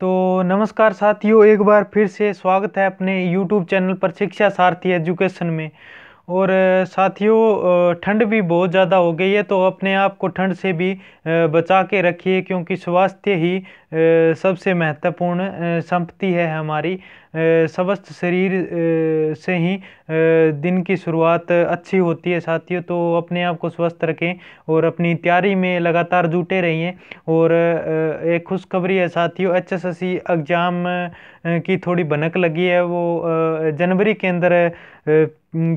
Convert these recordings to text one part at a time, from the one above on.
तो नमस्कार साथियों एक बार फिर से स्वागत है अपने YouTube चैनल पर शिक्षा सारथी एजुकेशन में और साथियों ठंड भी बहुत ज़्यादा हो गई है तो अपने आप को ठंड से भी बचा के रखिए क्योंकि स्वास्थ्य ही सबसे महत्वपूर्ण संपत्ति है हमारी स्वस्थ शरीर से ही दिन की शुरुआत अच्छी होती है साथियों तो अपने आप को स्वस्थ रखें और अपनी तैयारी में लगातार जुटे रहिए और एक खुशखबरी है साथियों H S S C exam की थोड़ी भनक लगी है वो जनवरी के अंदर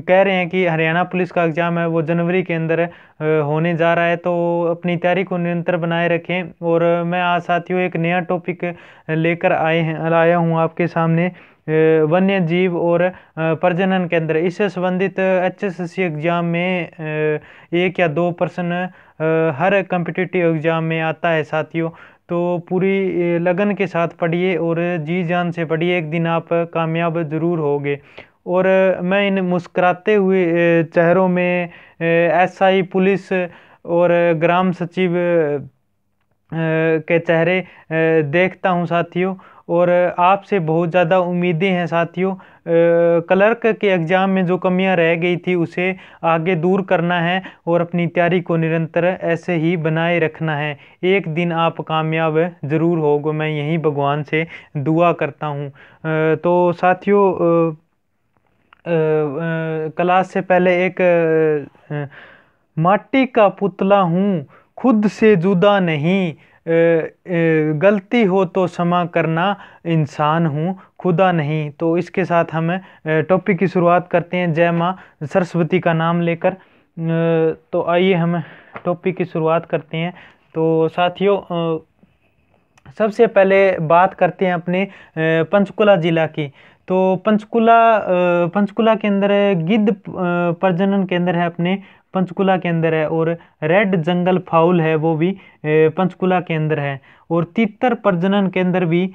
कह रहे हैं कि हरियाणा पुलिस का एग्ज़ाम है वो जनवरी के अंदर होने जा रहा है तो अपनी तैयारी को निरंतर बनाए रखें और मैं आज साथियों एक नया टॉपिक लेकर आए हैं आया हूँ आपके सामने वन्य जीव और प्रजनन केंद्र इससे संबंधित एच एस एग्ज़ाम में एक या दो प्रश्न हर कम्पिटिटिव एग्ज़ाम में आता है साथियों तो पूरी लगन के साथ पढ़िए और जी जान से पढ़िए एक दिन आप कामयाब ज़रूर होगे और मैं इन मुस्कुराते हुए चेहरों में एस आई पुलिस और ग्राम सचिव के चेहरे देखता हूँ साथियों और आपसे बहुत ज़्यादा उम्मीदें हैं साथियों क्लर्क के एग्ज़ाम में जो कमियां रह गई थी उसे आगे दूर करना है और अपनी तैयारी को निरंतर ऐसे ही बनाए रखना है एक दिन आप कामयाब ज़रूर होगे मैं यही भगवान से दुआ करता हूँ तो साथियों क्लास से पहले एक माटी का पुतला हूँ खुद से जुदा नहीं गलती हो तो क्षमा करना इंसान हूँ खुदा नहीं तो इसके साथ हम टॉपिक की शुरुआत करते हैं जय माँ सरस्वती का नाम लेकर तो आइए हम टॉपिक की शुरुआत करते हैं तो साथियों सबसे पहले बात करते हैं अपने पंचकुला ज़िला की तो पंचकुला पंचकुला के अंदर गिद्ध प्रजनन केंद्र है अपने पंचकुला के अंदर है और रेड जंगल फाउल है वो भी पंचकुला के अंदर है और तितर प्रजनन केंद्र भी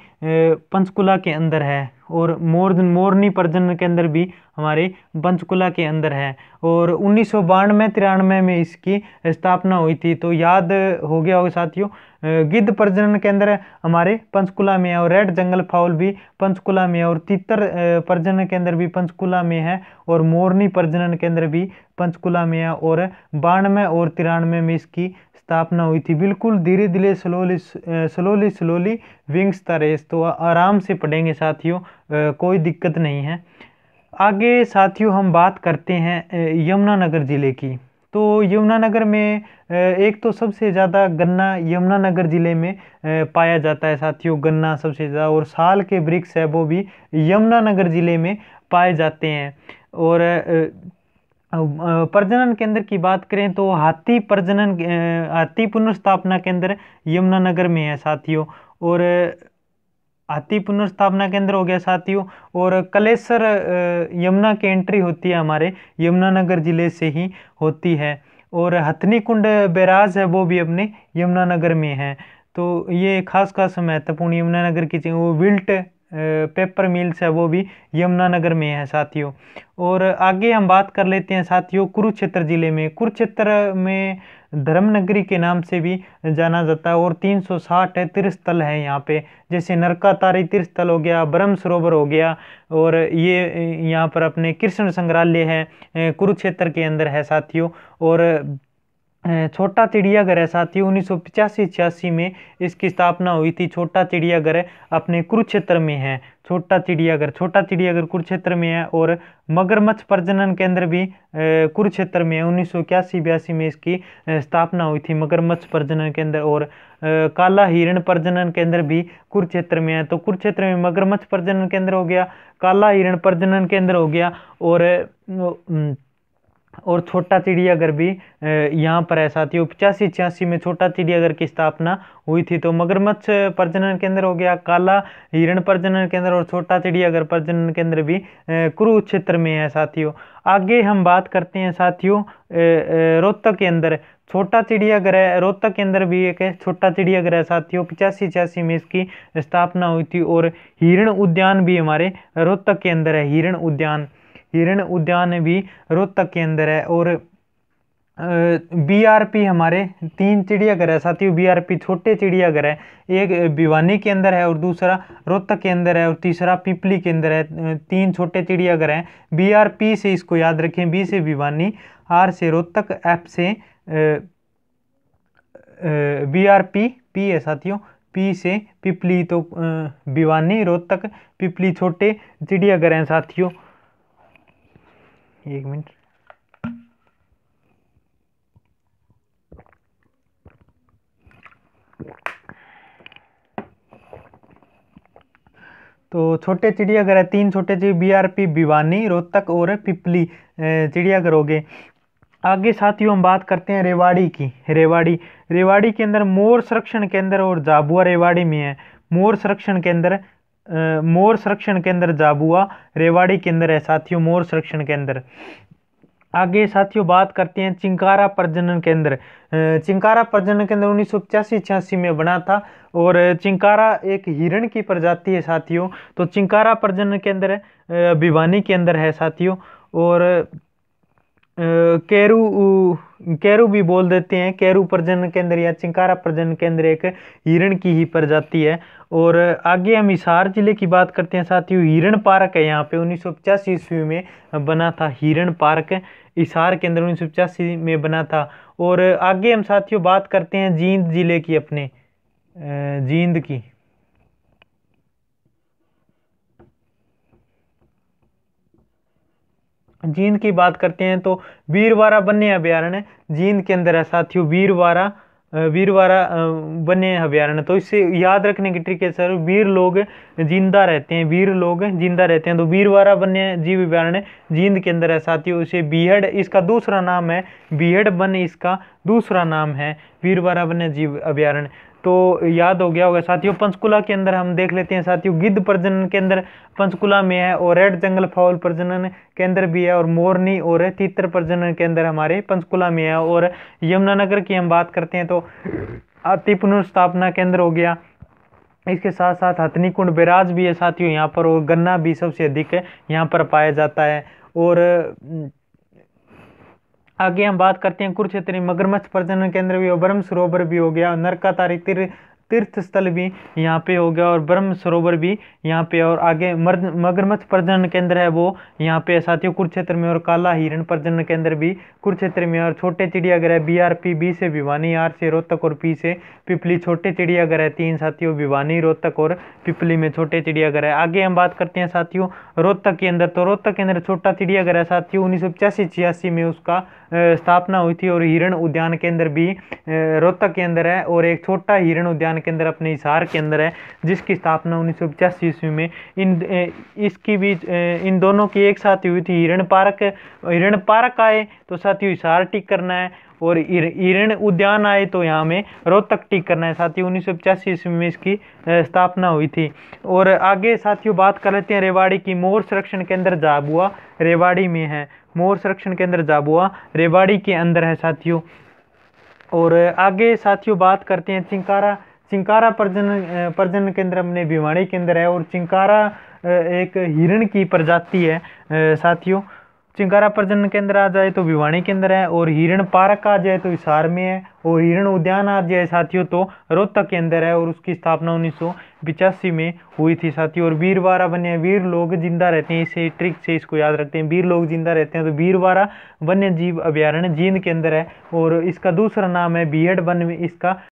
पंचकुला के अंदर है और मोर मोरनी प्रजनन केंद्र भी हमारे पंचकुला के अंदर है और उन्नीस सौ बानवे तिरानवे में इसकी स्थापना हुई थी तो याद हो गया होगा साथियों गिद्ध प्रजनन केंद्र हमारे पंचकुला में है और रेड जंगल फाउल भी पंचकुला में है और तीतर प्रजनन केंद्र भी पंचकुला में है और मोरनी प्रजनन केंद्र भी पंचकुला में है और बानवे और तिरानवे में इसकी स्थापना हुई थी बिल्कुल धीरे धीरे स्लोली स्लोली स्लोली विंग्स द तो आराम से पढ़ेंगे साथियों कोई दिक्कत नहीं है आगे साथियों हम बात करते हैं यमुनानगर ज़िले की तो यमुनानगर में एक तो सबसे ज़्यादा गन्ना यमुनानगर ज़िले में पाया जाता है साथियों गन्ना सबसे ज़्यादा और साल के वृक्ष है वो भी यमुनानगर ज़िले में पाए जाते हैं और प्रजनन केंद्र की बात करें तो हाथी प्रजनन हाथी पुनर्स्थापना केंद्र यमुनानगर में है साथियों और हाथी पुनर्स्थापना केंद्र हो गया साथियों और कलेसर यमुना की एंट्री होती है हमारे यमुनानगर ज़िले से ही होती है और हथनी कुंड बैराज है वो भी अपने यमुनानगर में है तो ये खास खास महत्वपूर्ण यमुनानगर की वो विल्ट पेपर मिल्स है वो भी यमुनानगर में है साथियों और आगे हम बात कर लेते हैं साथियों कुरुक्षेत्र ज़िले में कुरुक्षेत्र में धर्मनगरी के नाम से भी जाना जाता है और 360 है तीर्थस्थल है यहाँ पे जैसे नरकातारी तीर्थस्थल हो गया ब्रह्म सरोवर हो गया और ये यहाँ पर अपने कृष्ण संग्रहालय है कुरुक्षेत्र के अंदर है साथियों और छोटा चिड़ियाघर है साथियों उन्नीस सौ छियासी में इसकी स्थापना हुई थी छोटा चिड़ियाघर अपने कुरुक्षेत्र में है छोटा चिड़ियाघर छोटा चिड़ियाघर कुरुक्षेत्र में है और मगरमच्छ प्रजनन केंद्र भी कुरुक्षेत्र में है उन्नीस सौ इक्यासी बयासी में इसकी स्थापना हुई थी मगरमच्छ प्रजनन केंद्र और काला हिरण प्रजनन केंद्र भी कुरुक्षेत्र में है तो कुरुक्षेत्र में मगरमच्छ प्रजनन केंद्र हो गया काला हिरण प्रजनन केंद्र हो गया और और छोटा चिड़ियाघर भी यहाँ पर है साथियों पचासी छियासी में छोटा चिड़ियाघर की स्थापना हुई थी तो मगरमच्छ प्रजनन केंद्र हो गया काला हिरण प्रजनन केंद्र और छोटा चिड़ियाघर प्रजनन केंद्र भी कुरुक्षेत्र में है साथियों आगे हम बात करते हैं साथियों रोहतक के अंदर छोटा चिड़ियाघर है रोहतक के अंदर भी एक है छोटा चिड़ियाघर है साथियों पचासी छियासी में इसकी स्थापना हुई थी और हिरण उद्यान भी हमारे रोहतक के अंदर है हिरण उद्यान हिरण उद्यान भी रोहतक के अंदर है और बीआरपी हमारे तीन चिड़ियाघर है साथियों बीआरपी छोटे चिड़ियाघर है एक भिवानी के अंदर है और दूसरा रोहतक के अंदर है और तीसरा पिपली के अंदर है तीन छोटे चिड़ियाघर हैं बीआरपी से इसको याद रखें बी से भिवानी आर से रोहतक एफ से बीआरपी पी है साथियों पी से पिपली तो भिवानी रोहतक पिपली छोटे चिड़ियाघर हैं साथियों एक मिनट तो छोटे चिड़ियाघर है तीन छोटे चिड़िया B R P Bhiwani Rohtak और पिपली चिड़ियाघर हो गए आगे साथियों हम बात करते हैं रेवाड़ी की रेवाड़ी रेवाड़ी के अंदर मोर संरक्षण केंद्र और झाबुआ रेवाड़ी में है मोर संरक्षण केंद्र मोर संरक्षण केंद्र जाबुआ रेवाड़ी के अंदर है साथियों मोर संरक्षण केंद्र आगे साथियों बात करते हैं चिंकारा प्रजनन केंद्र चिंकारा प्रजनन केंद्र उन्नीस सौ पचासी छियासी में बना था और चिंकारा एक हिरण की प्रजाति है साथियों तो चिंकारा प्रजनन केंद्र भिवानी के अंदर है साथियों और कैरू कैरू भी बोल देते हैं कैरू प्रजनन केंद्र या चिंकारा प्रजनन केंद्र एक हिरण की ही प्रजाति है और आगे हम हिसार जिले की बात करते हैं साथियों हिरण पार्क है यहाँ पे उन्नीस सौ पचासी ईस्वी में बना था हिरण पार्क हिसार केंद्र उन्नीस सौ पचासी में बना था और आगे हम साथियों बात करते हैं जींद जिले की अपने जींद की जींद की बात करते हैं तो वीरवारा बन्य अभ्यारण्य जींद के अंदर है साथियों वीरवारा वीरवारा बने अभ्यारण्य तो इससे याद रखने की ट्रिक है सर वीर लोग जिंदा रहते हैं वीर लोग जिंदा रहते हैं तो वीरवारा वन्य जीव अभ्यारण्य जींद के अंदर है साथियों इसे बीहड इसका दूसरा नाम है बीहड बन इसका दूसरा नाम है वीरवारा वन्य जीव अभ्यारण्य तो याद हो गया होगा साथियों पंचकुला के अंदर हम देख लेते हैं साथियों गिद्ध प्रजनन केंद्र पंचकुला में है और रेड जंगल फाउल प्रजनन केंद्र भी है और मोरनी और तीतर प्रजनन केंद्र हमारे पंचकुला में है और यमुनानगर की हम बात करते हैं तो अति पुनर्स्थापना केंद्र हो गया इसके साथ साथ हथनी कुंड बैराज भी है साथियों यहाँ पर और गन्ना भी सबसे अधिक यहाँ पर पाया जाता है और आगे हम बात करते हैं कुरुक्षेत्र मगरमच्छ प्रजनन केंद्र भी हो ब्रह्म सरोवर भी हो गया नरकातारी तीर्थ तीर्थ स्थल भी यहाँ पे हो गया और ब्रह्म सरोवर भी यहाँ पे और आगे मर्द मगरमच्छ प्रजनन केंद्र है वो यहाँ पे साथियों कुरुक्षेत्र में और काला हिरण प्रजनन केंद्र भी कुरुक्षेत्र में और छोटे चिड़ियाघर है बी आर पी बी से भिवानी आर से रोहतक और पी से पिपली छोटे चिड़ियाघर है तीन साथियों भिवानी रोहतक और पिपली में छोटे चिड़ियाघर है आगे हम बात करते हैं साथियों रोहतक के अंदर तो रोहतक के अंदर छोटा चिड़ियाघर है साथियों उन्नीस सौ पचासी छियासी में उसका स्थापना हुई थी और हिरण उद्यान केंद्र भी रोहतक के अंदर है और एक छोटा हिरण उद्यान संस्थान के अंदर अपने हिसार के अंदर है जिसकी स्थापना उन्नीस सौ पचासी ईस्वी में इन इसकी भी इन दोनों की एक साथ हुई थी हिरण पार्क हिरण पार्क आए तो साथियों हिसार टिक करना है और हिरण उद्यान आए तो यहाँ में रोहतक टिक करना है साथियों उन्नीस सौ पचासी ईस्वी में इसकी स्थापना हुई थी और आगे साथियों बात कर लेते हैं रेवाड़ी की मोर संरक्षण केंद्र जाबुआ रेवाड़ी में है मोर संरक्षण केंद्र जाबुआ रेवाड़ी के अंदर है साथियों और आगे साथियों बात करते हैं चिंकारा चिंकारा प्रजनन प्रजनन केंद्र अपने भिवाड़ी के अंदर है और चिंकारा एक हिरण की प्रजाति है साथियों चिंकारा प्रजनन केंद्र आ जाए तो भिवाणी के अंदर है और हिरण पार्क आ जाए तो हिसार में है और हिरण उद्यान आ जाए साथियों तो रोहतक के अंदर है और उसकी स्थापना उन्नीस में हुई थी साथियों और वीरवारा वन्य वीर लोग जिंदा रहते हैं इसे ट्रिक से इसको याद रखते हैं वीर लोग जिंदा रहते हैं तो वीरवारा वन्य जीव अभ्यारण्य जींद के अंदर है और इसका दूसरा नाम है बीहड वन में इसका